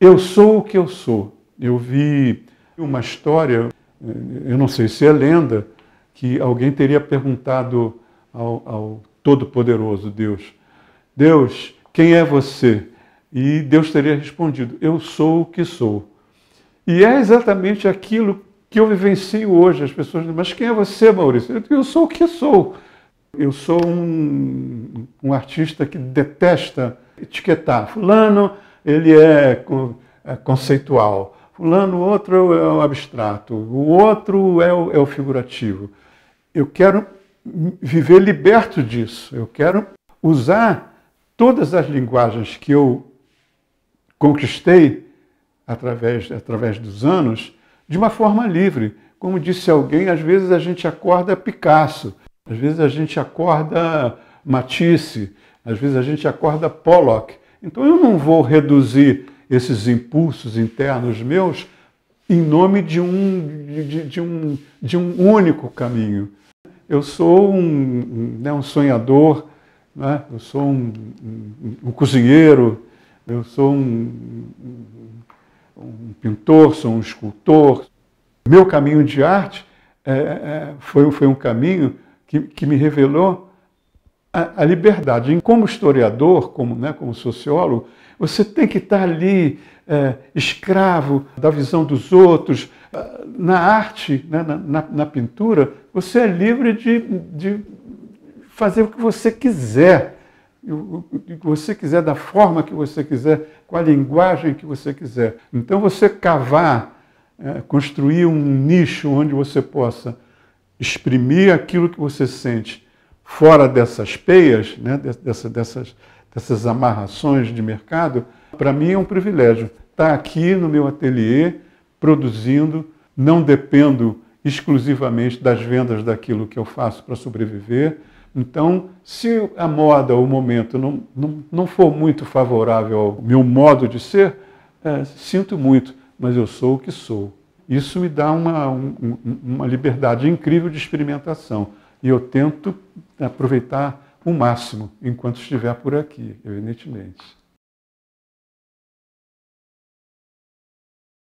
Eu sou o que eu sou. Eu vi uma história, eu não sei se é lenda, que alguém teria perguntado ao, ao Todo-Poderoso Deus: Deus, quem é você? E Deus teria respondido: Eu sou o que sou. E é exatamente aquilo que eu vivencio hoje. As pessoas dizem: Mas quem é você, Maurício? Eu sou o que sou. Eu sou um, um artista que detesta etiquetar. Fulano ele é, é, conceitual. Fulano, o outro é, é o abstrato, o outro é o, é o figurativo. Eu quero viver liberto disso. Eu quero usar todas as linguagens que eu conquistei através, através dos anos de uma forma livre. Como disse alguém, às vezes a gente acorda Picasso, às vezes a gente acorda Matisse, às vezes a gente acorda Pollock, então eu não vou reduzir esses impulsos internos meus em nome de um, de, de um, de um único caminho. Eu sou um, né, um sonhador, né? eu sou um, um, um cozinheiro, eu sou um, um, pintor, sou um escultor. Meu caminho de arte é, é, foi, foi um caminho que, que me revelou a, a liberdade. E como historiador, como, né, como sociólogo, você tem que estar ali é, escravo da visão dos outros. Ah, na arte, né, na, na, na, pintura, você é livre de, de fazer o que você quiser, o que você quiser, da forma que você quiser, com a linguagem que você quiser. Então, você cavar, é, construir um nicho onde você possa exprimir aquilo que você sente fora dessas peias, né, dessa, dessas, dessas amarrações de mercado, para mim é um privilégio estar aqui no meu ateliê produzindo, não dependo exclusivamente das vendas daquilo que eu faço para sobreviver. Então, se a moda, o momento, não, não, não for muito favorável ao meu modo de ser, é, sinto muito, mas eu sou o que sou. Isso me dá uma, um, uma liberdade incrível de experimentação. E eu tento aproveitar o máximo enquanto estiver por aqui, evidentemente.